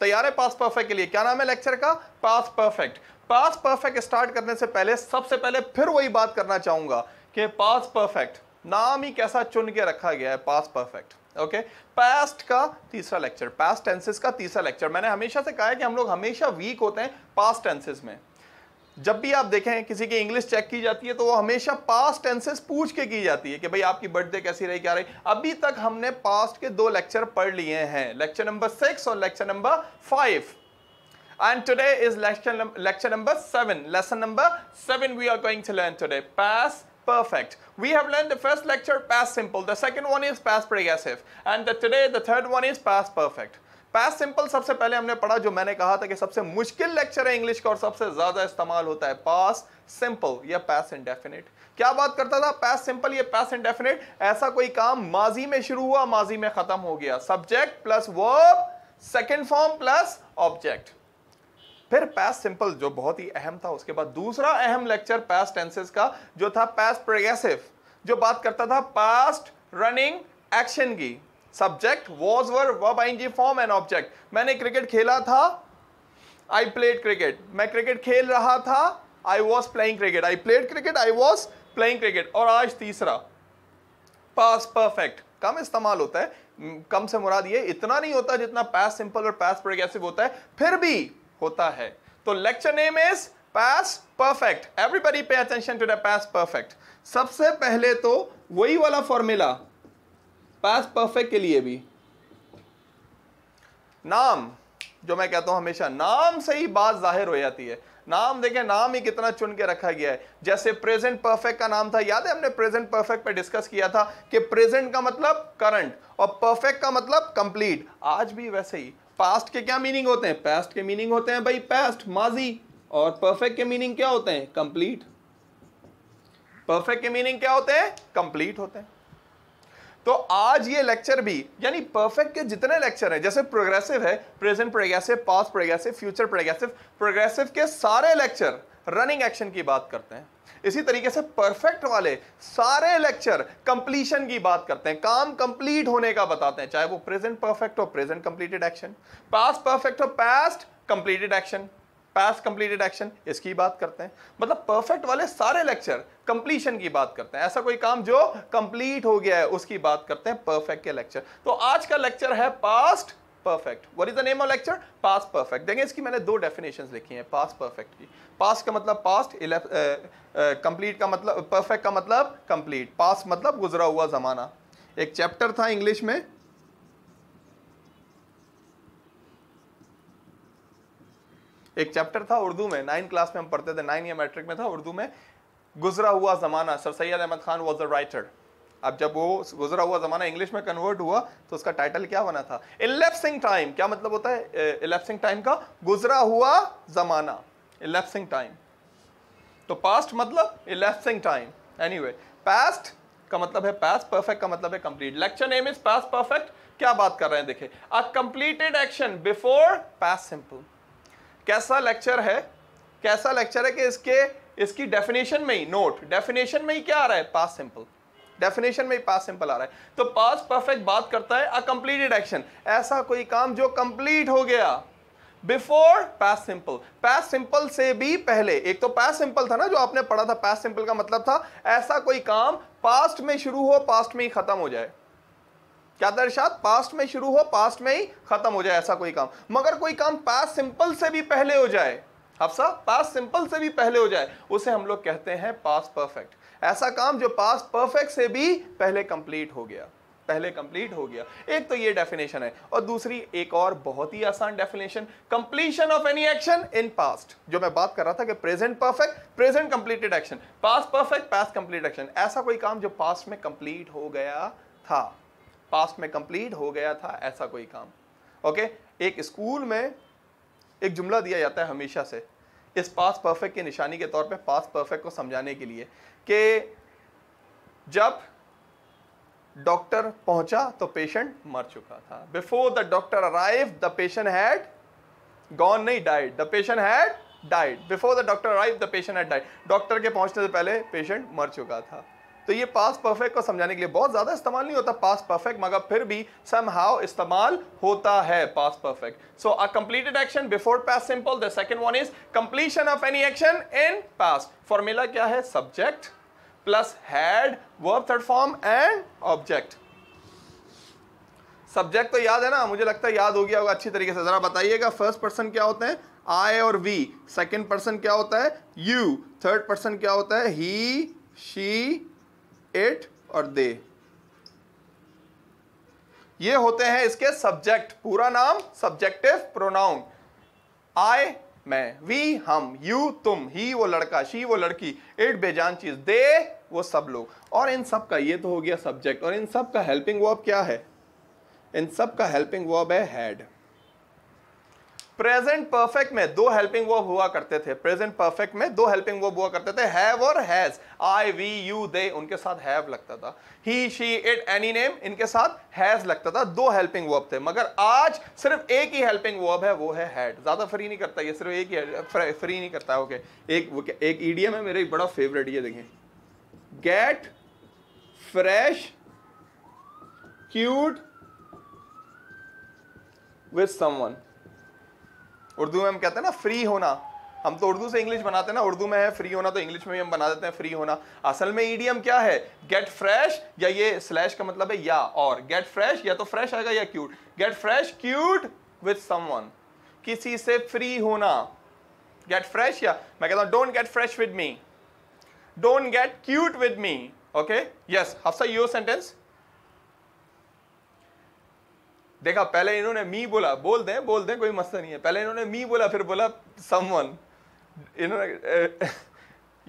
तैयार तो है पास परफेक्ट के लिए क्या नाम है लेक्चर का past perfect past perfect start करने से पहले सबसे पहले फिर वही बात करना चाहूंगा कि पास परफेक्ट नाम ही कैसा चुन के रखा गया है पास परफेक्ट ओके पास्ट का तीसरा लेक्चर पास्ट टेंसेस का तीसरा लेक्चर मैंने हमेशा से कहा है कि हम लोग हमेशा वीक होते हैं पास्ट टेंसेस में जब भी आप देखें किसी की इंग्लिश चेक की जाती है तो वो हमेशा पास्ट टेंसेस पूछ के की जाती है कि भाई आपकी बर्थडे कैसी रही क्या रही अभी तक हमने पास्ट के दो लेक्चर पढ़ लिए हैं लेक्चर नंबर सिक्स और lecture number five and today is lecture lecture number seven lesson number seven we are going to learn today past perfect we have learned the first lecture past simple the second one is past progressive and the, today the third one is past perfect past simple सबसे पहले हमने पढ़ा जो मैंने कहा था कि सबसे मुश्किल लेक्चर है इंग्लिश का और सबसे ज्यादा इस्तेमाल होता है पास सिंपल या पास इंडेफिनेट क्या बात करता था पास सिंपल या पास इंडेफिनेट ऐसा कोई काम माजी में शुरू हुआ माजी में खत्म हो गया subject plus verb second form plus object फिर पास सिंपल जो बहुत ही अहम था उसके बाद दूसरा अहम लेक्चर पास टेंसेस का जो था पास प्रोग्रेसिव जो बात करता था पास्ट रनिंग एक्शन की सब्जेक्ट वॉज वर verb ING form and object मैंने क्रिकेट खेला था आई प्लेड क्रिकेट मैं क्रिकेट खेल रहा था I was playing cricket I played cricket I was playing cricket और आज तीसरा पास परफेक्ट कम इस्तेमाल होता है कम से मुराद ये इतना नहीं होता जितना पास सिंपल और पास प्रोग्रेसिव होता है फिर भी होता है तो lecture name is past perfect everybody pay attention to the past perfect सबसे पहले तो वही वाला फॉर्मूला पास परफेक्ट के लिए भी नाम जो मैं कहता हूं हमेशा नाम से ही बात जाहिर हो जाती है नाम देखें नाम ही कितना चुन के रखा गया है जैसे प्रेजेंट परफेक्ट का नाम था याद है हमने प्रेजेंट परफेक्ट पे डिस्कस किया था कि प्रेजेंट का मतलब करंट और परफेक्ट का मतलब कंप्लीट आज भी वैसे ही पास्ट के क्या मीनिंग होते हैं पास्ट के मीनिंग होते हैं भाई पास्ट माजी और परफेक्ट के मीनिंग क्या होते हैं कंप्लीट परफेक्ट के मीनिंग क्या होते हैं कंप्लीट होते हैं तो आज ये लेक्चर भी यानी परफेक्ट के जितने लेक्चर हैं जैसे प्रोग्रेसिव है present progressive past progressive future progressive progressive के सारे लेक्चर रनिंग एक्शन की बात करते हैं इसी तरीके से परफेक्ट वाले सारे लेक्चर कंप्लीशन की बात करते हैं काम कंप्लीट होने का बताते हैं चाहे वो प्रेजेंट परफेक्ट हो present completed action past perfect हो past completed action past completed action इसकी बात करते हैं मतलब परफेक्ट वाले सारे लेक्चर कंप्लीशन की बात करते हैं ऐसा कोई काम जो कंप्लीट हो गया है उसकी बात करते हैं परफेक्ट के लेक्चर तो आज का लेक्चर है past perfect what is the name of lecture past perfect देखें इसकी मैंने दो डेफिनेशन लिखी हैं पास्ट परफेक्ट की पास्ट का मतलब पास्ट कंप्लीट का मतलब परफेक्ट का मतलब कंप्लीट पास्ट मतलब गुजरा हुआ जमाना एक चैप्टर था इंग्लिश में एक चैप्टर था उर्दू में नाइन क्लास में हम पढ़ते थे नाइन या मैट्रिक में था उर्दू में गुजरा हुआ ज़माना sir Syed Ahmad Khan was a writer अब जब वो गुजरा हुआ ज़माना इंग्लिश में कन्वर्ट हुआ तो उसका टाइटल क्या बना था इलेप्सिंग टाइम क्या मतलब होता है इलेप्सिंग टाइम का गुजरा हुआ ज़माना इलेप्सिंग टाइम तो पास्ट मतलब इलेप्सिंग टाइम एनीवे पास्ट का मतलब है पास्ट परफेक्ट का मतलब है complete lecture name is past perfect क्या बात कर रहे हैं देखे a completed action before past simple कैसा लेक्चर है कैसा लेक्चर है कि इसके इसकी डेफिनेशन में ही नोट डेफिनेशन में ही क्या आ रहा है पास सिंपल डेफिनेशन में ही पास सिंपल आ रहा है तो पास परफेक्ट बात करता है अ कंप्लीटेड एक्शन ऐसा कोई काम जो कंप्लीट हो गया before past simple past simple से भी पहले एक तो पास सिंपल था ना जो आपने पढ़ा था पास सिंपल का मतलब था ऐसा कोई काम पास्ट में शुरू हो पास्ट में ही खत्म हो जाए क्या था इर्शाद पास्ट में शुरू हो पास्ट में ही खत्म हो जाए ऐसा कोई काम मगर कोई काम पास सिंपल से भी पहले हो जाए हफ्सा पास सिंपल से भी पहले हो जाए उसे हम लोग कहते हैं पास्ट परफेक्ट ऐसा काम जो पास्ट परफेक्ट से भी पहले कंप्लीट हो गया पहले कंप्लीट हो गया एक तो ये डेफिनेशन है और दूसरी एक और बहुत ही आसान definition completion of any action in past जो मैं बात कर रहा था कि present perfect present completed action past perfect past complete action ऐसा कोई काम जो पास्ट में कंप्लीट हो गया था पास्ट में कंप्लीट हो गया था ऐसा कोई काम ओके एक स्कूल में एक जुमला दिया जाता है हमेशा से इस पास परफेक्ट की निशानी के तौर पे पास परफेक्ट को समझाने के लिए कि जब डॉक्टर पहुंचा तो पेशेंट मर चुका था before the doctor arrive the patient had gone नहीं died the patient had died before the doctor arrive the patient had died doctor के पहुंचने से पहले पेशेंट मर चुका था तो ये पास परफेक्ट को समझाने के लिए बहुत ज़्यादा इस्तेमाल नहीं होता पास परफेक्ट मगर फिर भी सम हाउ इस्तेमाल होता है past perfect so a completed action before past simple the second one is completion of any action in past formula क्या है subject plus had verb third form and object subject तो याद है ना मुझे लगता है याद हो गया होगा अच्छी तरीके से ज़रा बताइएगा फर्स्ट पर्सन क्या होते हैं आई और वी सेकेंड पर्सन क्या होता है यू थर्ड पर्सन क्या होता है ही शी एट और दे ये होते हैं इसके सब्जेक्ट पूरा नाम सब्जेक्टिव प्रोनाउन आई मैं वी हम यू तुम ही वो लड़का शी वो लड़की एट बेजान चीज दे वो सब लोग और इन सब का ये तो हो गया सब्जेक्ट और इन सब का हेल्पिंग वर्ब क्या है इन सब का हेल्पिंग वर्ब है हैड प्रेजेंट परफेक्ट में दो हेल्पिंग वर्ब हुआ करते थे प्रेजेंट परफेक्ट में दो हेल्पिंग वर्ब हुआ करते थे हैव और has I we you they उनके साथ हैव लगता था he she it any name इनके साथ हैज लगता था दो हेल्पिंग वर्ब थे मगर आज सिर्फ एक ही हेल्पिंग वर्ब है वो है हैड ज़्यादा फ्री नहीं करता ये सिर्फ एक ही फ्री नहीं करता ओके एक एक ईडीएम है मेरा एक बड़ा फेवरेट ये देखिए get fresh cute with someone Urdu में हम कहते हैं ना फ्री होना हम तो उर्दू से इंग्लिश बनाते हैं ना उर्दू में है फ्री होना तो इंग्लिश में भी हम बना देते हैं फ्री होना असल में ईडीएम क्या है गेट फ्रेश या ये स्लैश का मतलब है या और गेट फ्रेश या तो फ्रेश आएगा या cute get fresh cute with someone किसी से फ्री होना गेट फ्रेश या मैं कहता हूँ don't get fresh with me don't get cute with me okay yes Hafsa your sentence देखा पहले इन्होंने मी बोला बोल दें बोल दें कोई मसला नहीं है पहले इन्होंने मी बोला फिर बोला समवन इन्होंने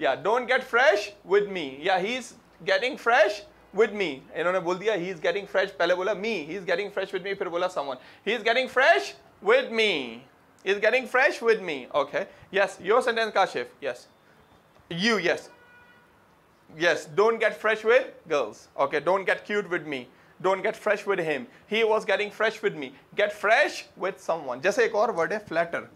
या don't get fresh with me या he is getting fresh with me इन्होंने बोल दिया ही इज गेटिंग फ्रेश पहले बोला me he is getting fresh with me फिर बोला someone he is getting fresh with me getting fresh fresh me okay yes your sentence का शेफ yes you yes yes don't get fresh with girls okay don't get cute with me don't get fresh with him he was getting fresh with me get fresh with someone जैसे एक और word है flatter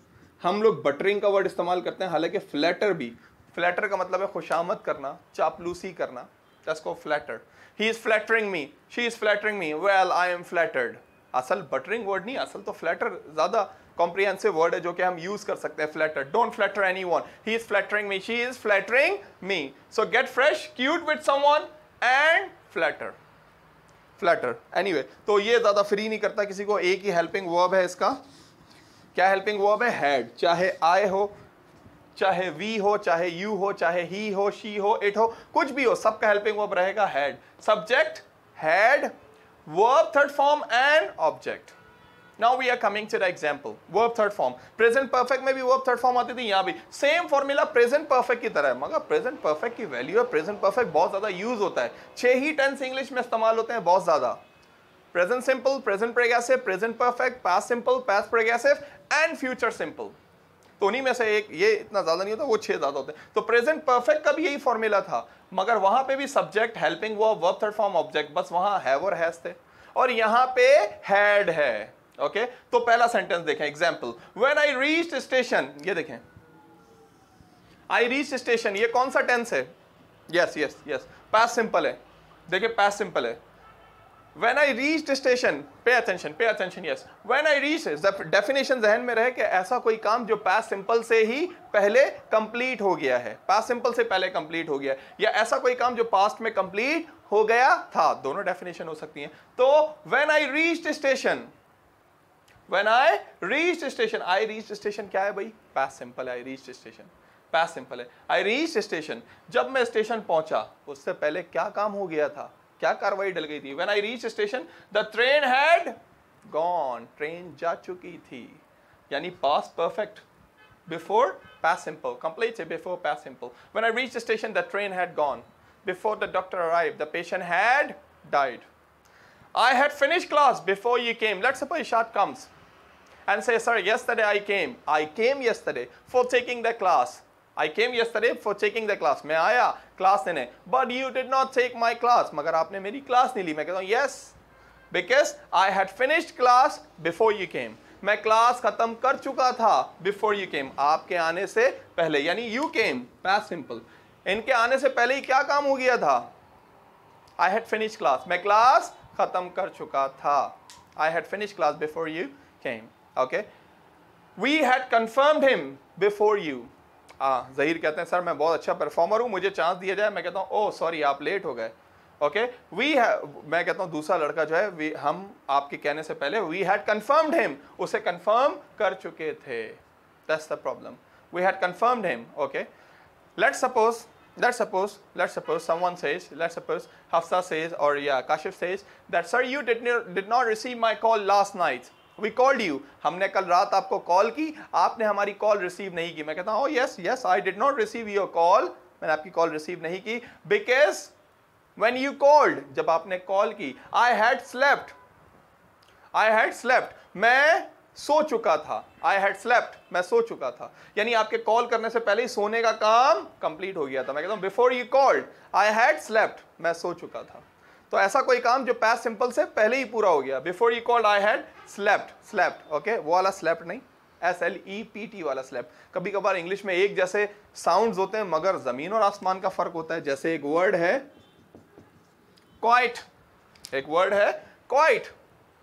हम लोग buttering का word इस्तेमाल करते हैं हालांकि फ्लैटर भी फ्लैटर का मतलब है खुशामद करना चापलूसी करना दस को flatter he is flattering me she is flattering me well I am flattered असल बटरिंग वर्ड नहीं असल तो फ्लैटर ज़्यादा कॉम्प्रीहेंसिव वर्ड है जो कि हम यूज़ कर सकते हैं flatter don't flatter anyone he is flattering me she is flattering me so get fresh cute with some and flatter flatter any anyway, तो ये ज़्यादा फ्री नहीं करता किसी को एक ही हेल्पिंग वर्ब है इसका क्या हेल्पिंग वर्ब है हैड चाहे आए हो चाहे वी हो चाहे यू हो चाहे ही हो शी हो इट हो कुछ भी हो सबका हेल्पिंग वर्ब रहेगा had subject had verb third form and object now we are coming to the example verb third form present perfect में भी वर्ब थर्ड फॉर्म आती थी यहाँ भी सेम फॉर्मूला प्रेजेंट परफेक्ट की तरह है मगर प्रेजेंट परफेक्ट की वैल्यू है प्रेजेंट परफेक्ट बहुत ज़्यादा यूज होता है छह ही टेंस इंग्लिश में इस्तेमाल होते हैं बहुत ज़्यादा present simple present progressive present perfect past simple past progressive and future simple तो उन्हीं में से एक ये इतना ज़्यादा नहीं होता वो छह ज़्यादा होते हैं तो प्रेजेंट परफेक्ट का भी यही फॉर्मूला था मगर वहां पे भी subject helping verb third form object बस वहां हैव और हैज थे और यहां पे हैड है ओके तो पहला सेंटेंस देखें example when I reach station ये देखें आई रीच स्टेशन ये कौन सा टेंस है yes yes yes past simple है देखिए पास सिंपल है when I reach station pay attention pay attention yes when I reach definition जहन में रहे कि ऐसा कोई काम जो पास सिंपल से ही पहले कंप्लीट हो गया है पास सिंपल से पहले कंप्लीट हो गया या ऐसा कोई काम जो पास्ट में कंप्लीट हो गया था दोनों डेफिनेशन हो सकती हैं तो when I reach station when I reached the station, I reached the station क्या है भाई past simple है I reached the station past simple है I reached the station जब मैं station पहुंचा उससे पहले क्या काम हो गया था क्या कार्रवाई डल गई थी when I reached the station the train had gone train जा चुकी थी यानी past perfect before past simple complete है before past simple when I reached the station the train had gone before the doctor arrived the patient had died I had finished class before you came let's suppose shot comes and say, sir, yesterday I came. I came yesterday for taking the class. I came yesterday for checking the class मैं आया class लेने but you did not check my class मगर आपने मेरी class नहीं ली मैं कहता हूँ yes because I had finished class before you came मैं क्लास खत्म कर चुका था बिफोर यू केम आपके आने से पहले यानी यू केम पैस सिंपल इनके आने से पहले ही क्या काम हो गया था आई हैड फिनिश क्लास मैं क्लास खत्म कर चुका था I had finish class before you came okay we had confirmed him before you ah zahir kehte hain sir main bahut acha performer hu mujhe chance diya jaye main kehta hu oh sorry aap late ho gaye okay we have main kehta hu dusra ladka jo we hum aapke kehne se pehle we had confirmed him use confirm kar chuke the that's the problem we had confirmed him okay let's suppose let's suppose let's suppose someone says let's suppose hafsa says or yeah kashif says that sir you did, did not receive my call last night we called you हमने कल रात आपको call की आपने हमारी call receive नहीं की मैं कहता हूँ yes yes I did not receive your call मैंने आपकी कॉल रिसीव नहीं की बिकॉज वेन यू कॉल्ड जब आपने कॉल की I had slept I had slept मैं सो चुका था आई हैड स्लेप्ट मैं सो चुका था यानी आपके कॉल करने से पहले ही सोने का काम कंप्लीट हो गया था मैं कहता हूँ before you called I had slept मैं सो चुका था तो ऐसा कोई काम जो पैस सिंपल से पहले ही पूरा हो गया before you called I had slept slept okay वो वाला स्लेप्ट नहीं S L E P T वाला स्लैप कभी कभार इंग्लिश में एक जैसे साउंड्स होते हैं मगर ज़मीन और आसमान का फ़र्क होता है जैसे एक वर्ड है क्वाइट एक वर्ड है क्वाइट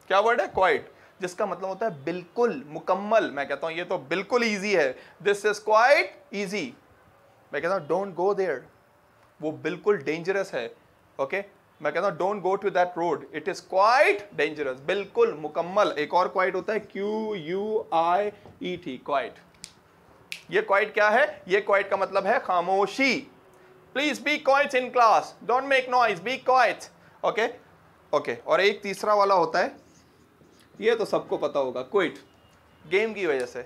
क्या वर्ड है क्वाइट जिसका मतलब होता है बिल्कुल मुकम्मल मैं कहता हूं ये तो बिल्कुल ईजी है दिस इज़ क्वाइट ईजी मैं कहता हूं डोंट गो देयर वो बिल्कुल डेंजरस है ओके okay? मैं कहता हूँ don't go to that road it is quite dangerous बिल्कुल मुकम्मल एक और क्वाइट होता है Q U I E T quiet ये क्वाइट क्या है ये क्वाइट का मतलब है खामोशी please be quiet in class don't make noise be quiet okay okay और एक तीसरा वाला होता है ये तो सबको पता होगा क्विट गेम की वजह से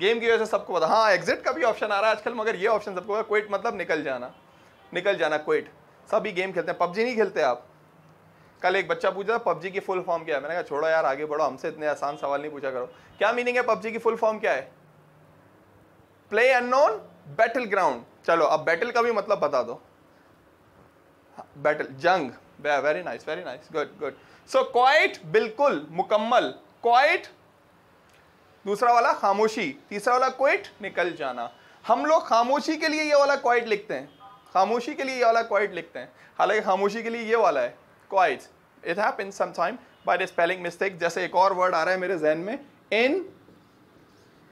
गेम की वजह से सबको पता हाँ एग्जिट का भी ऑप्शन आ रहा है आजकल मगर ये ऑप्शन सबको क्विट मतलब निकल जाना निकल जाना क्विट सभी गेम खेलते हैं पबजी नहीं खेलते आप कल एक बच्चा पूछा था पबजी की फुल फॉर्म क्या है मैंने कहा छोड़ो यार आगे बढ़ो हमसे इतने आसान सवाल नहीं पूछा करो क्या मीनिंग है पबजी की फुल फॉर्म क्या है प्ले अननोन बैटल ग्राउंड चलो अब बैटल का भी मतलब बता दो बैटल जंग very nice very nice good good so quite बिल्कुल मुकम्मल क्वाइट दूसरा वाला खामोशी तीसरा वाला क्वाइट निकल जाना हम लोग खामोशी के लिए ये वाला क्वाइट लिखते हैं खामोशी के लिए ये वाला क्वाइट लिखते हैं हालांकि खामोशी के लिए ये वाला है quite it happen sometime by the spelling mistake जैसे एक और वर्ड आ रहा है मेरे जहन में इन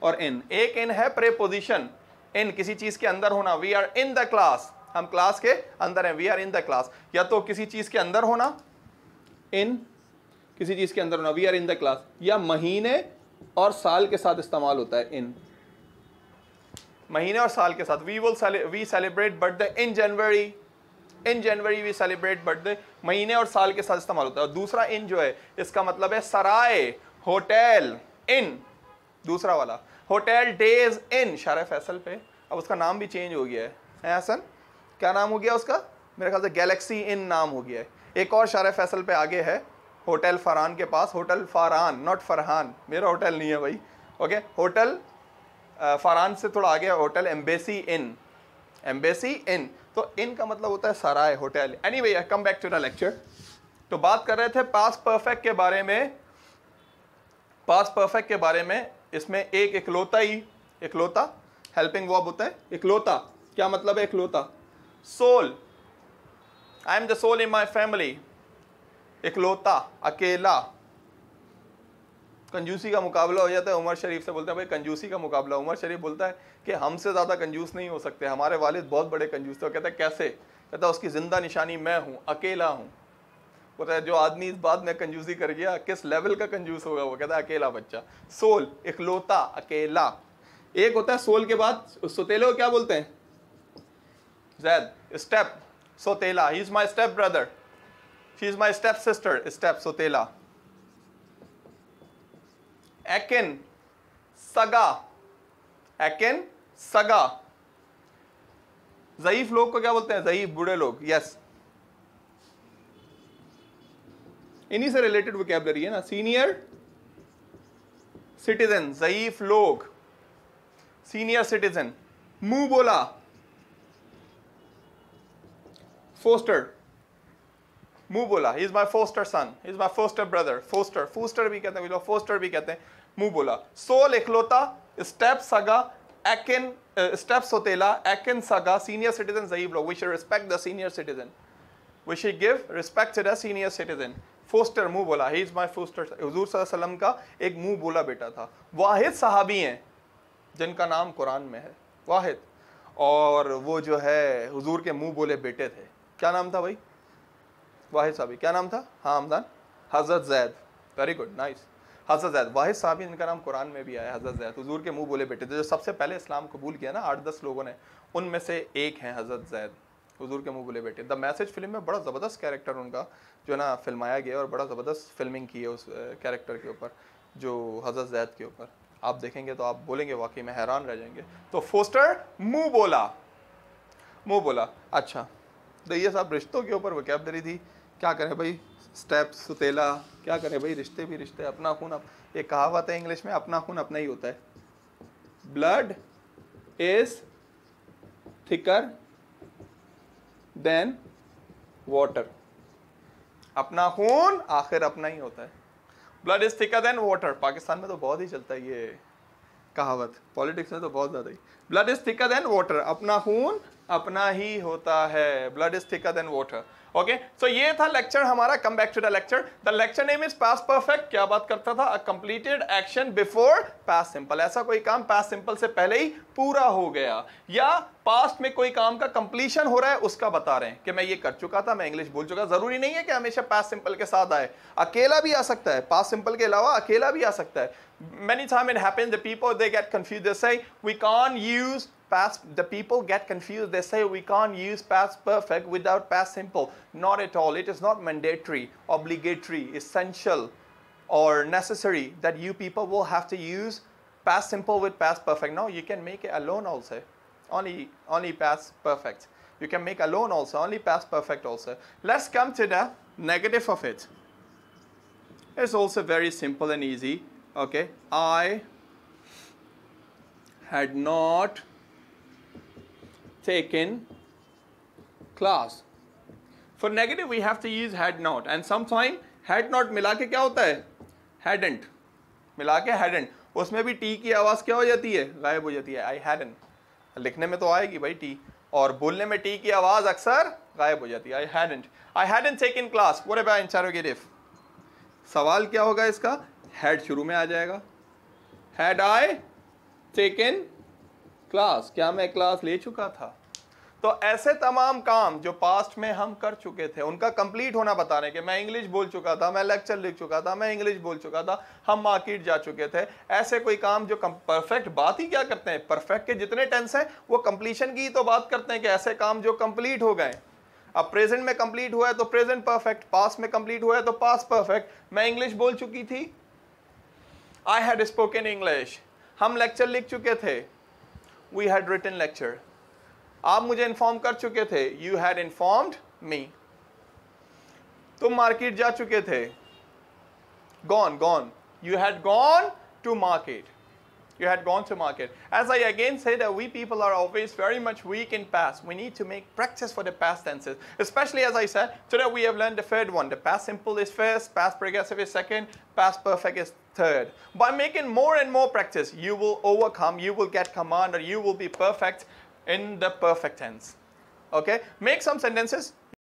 और इन एक इन है प्रेपोजिशन इन किसी चीज़ के अंदर होना we are in the class हम क्लास के अंदर हैं we are in the class या तो किसी चीज़ के अंदर होना इन किसी चीज़ के अंदर होना we are in the class या महीने और साल के साथ इस्तेमाल होता है इन महीने और साल के साथ we will we celebrate birthday in January in January we celebrate birthday महीने और साल के साथ इस्तेमाल होता है और दूसरा इन जो है इसका मतलब है सराय होटल इन दूसरा वाला होटल डेज इन शार फैसल पे अब उसका नाम भी चेंज हो गया है हसन क्या नाम हो गया उसका मेरे ख्याल से गैलेक्सी इन नाम हो गया है एक और शार फैसल पे आगे है होटल फरहान के पास होटल फरहान नॉट फरहान मेरा होटल नहीं है भाई ओके होटल फारान से थोड़ा आगे hotel embassy inn embassy inn तो इन का मतलब होता है सराय hotel anyway come back to the lecture तो बात कर रहे थे पास परफेक्ट के बारे में पास परफेक्ट के बारे में इसमें एक इकलौता ही इकलौता हेल्पिंग वॉब होता है इकलौता क्या मतलब है इकलौता sole I am the sole in my family इकलौता अकेला कंजूसी का मुकाबला हो जाता है उमर शरीफ से बोलते हैं भाई कंजूसी का मुकाबला उमर शरीफ बोलता है कि हमसे ज़्यादा कंजूस नहीं हो सकते हमारे वालिद बहुत बड़े कंजूस थे कहता है कैसे कहता है उसकी ज़िंदा निशानी मैं हूँ अकेला हूँ बोलता है जो आदमी इस बात में कंजूसी कर गया किस लेवल का कंजूस होगा वो कहता है अकेला बच्चा सोल इकलौता अकेला एक होता है सोल के बाद सोतेलो क्या बोलते हैं जैद स्टेप सोतेला he is my step brother she is my step sister step सोतेला एकेन सगा एकेन सगा जईफ लोग को क्या बोलते हैं जईफ बूढ़े लोग यस इन्हीं से रिलेटेड वोकेबलरी है ना सीनियर सिटीजन जईफ लोग सीनियर सिटीजन मुंह बोला फोस्टर मुंह बोला is my foster son is my foster brother foster foster भी कहते हैं फोस्टर भी कहते हैं मुंह बोला सोल इकलौता स्टेप सगा एकेन स्टेप सोतेला एकेन सगा सीनियर सिटीजन जहीब लोग we should respect the senior citizen we should give respect to the senior citizen foster मुंह बोला ही इज माय फोस्टर हुजूर सल्लल्लाहु अलैहि वसल्लम का एक मुंह बोला बेटा था वाहिद सहाबी हैं जिनका नाम कुरान में है वाहिद और वो जो है हुजूर के मुंह बोले बेटे थे क्या नाम था भाई वाहिद साहबी क्या नाम था हाँ Hamdan Hazrat Zaid very good nice nice. Hazrat Zaid वाहिद साहब इनका नाम कुरान में भी आया हजरत जैद हजूर के मुँह बोले बेटे जो सबसे पहले इस्लाम कबूल किया ना आठ दस लोगों ने उनमें से एक हैं हजरत जैद हजूर के मुँह बोले बेटे द मैसेज फिल्म में बड़ा ज़बरदस्त कैरेक्टर उनका जो है ना फिल्माया गया और बड़ा ज़बरदस्त फिल्मिंग की है उस कैरेक्टर के ऊपर जो हजरत जैद के ऊपर आप देखेंगे तो आप बोलेंगे वाकई में हैरान रह जाएंगे तो फोस्टर मुँह बोला मुँह बोला अच्छा तो ये सब रिश्तों के ऊपर वैकेबलरी थी क्या करें भाई स्टेप सुतेला क्या करें भाई रिश्ते भी रिश्ते अपना खून अप... ये कहावत है इंग्लिश में अपना खून अपना ही होता है blood is thicker than water अपना खून आखिर अपना ही होता है blood is thicker than water Pakistan में तो बहुत ही चलता है ये कहावत पॉलिटिक्स में तो बहुत ज़्यादा ही blood is thicker than water अपना खून अपना ही होता है blood is thicker than water okay so ये था लेक्चर हमारा come back to the lecture the lecture name is past perfect क्या बात करता था completed action before past simple ऐसा कोई काम पास सिंपल से पहले ही पूरा हो गया या पास्ट में कोई काम का कंप्लीशन हो रहा है उसका बता रहे हैं कि मैं ये कर चुका था मैं इंग्लिश बोल चुका जरूरी नहीं है कि हमेशा पास सिंपल के साथ आए अकेला भी आ सकता है पास सिंपल के अलावा अकेला भी आ सकता है many time it happens the people they get confuse they say we can't use past the people get confused they say we can't use past perfect without past simple not at all it is not mandatory obligatory essential or necessary that you people will have to use past simple with past perfect no you can make it alone also only only past perfect you can make alone also only past perfect also let's come to the negative of it it's also very simple and easy okay i had not taken class. For negative we have to use had not and sometimes had not मिला के क्या होता है hadn't मिला के hadn't उसमें भी T की आवाज़ क्या हो जाती है गायब हो जाती है आई हैडन लिखने में तो आएगी भाई टी और बोलने में टी की आवाज़ अक्सर गायब हो जाती है I hadn't I hadn't take in class what about interrogative सवाल क्या होगा इसका हैड शुरू में आ जाएगा had I take in class क्या मैं क्लास ले चुका था तो ऐसे तमाम काम जो पास्ट में हम कर चुके थे उनका कंप्लीट होना बता रहे हैं कि मैं इंग्लिश बोल चुका था मैं लेक्चर लिख चुका था मैं इंग्लिश बोल चुका था हम मार्केट जा चुके थे ऐसे कोई काम जो परफेक्ट बात ही क्या करते हैं परफेक्ट के जितने टेंस हैं वो कंप्लीशन की तो बात करते हैं कि ऐसे काम जो कंप्लीट हो गए अब प्रेजेंट में कंप्लीट हुआ है तो प्रेजेंट परफेक्ट पास में कंप्लीट हुआ है तो पास परफेक्ट मैं इंग्लिश बोल चुकी थी आई हैड स्पोकन इंग्लिश हम लेक्चर लिख चुके थे we had written lecture You had informed me. चुके थे यू हैड इन्फॉर्म्ड मी तुम market you had gone to market. As I again said, uh, we people are always very much weak in past. We need to make practice for the past tenses. Especially as I said, today we have learned the third one. The past simple is first, past progressive is second, past perfect is third. By making more and more practice, you will overcome, you will get command, or you will be perfect in the perfect tense okay make some sentences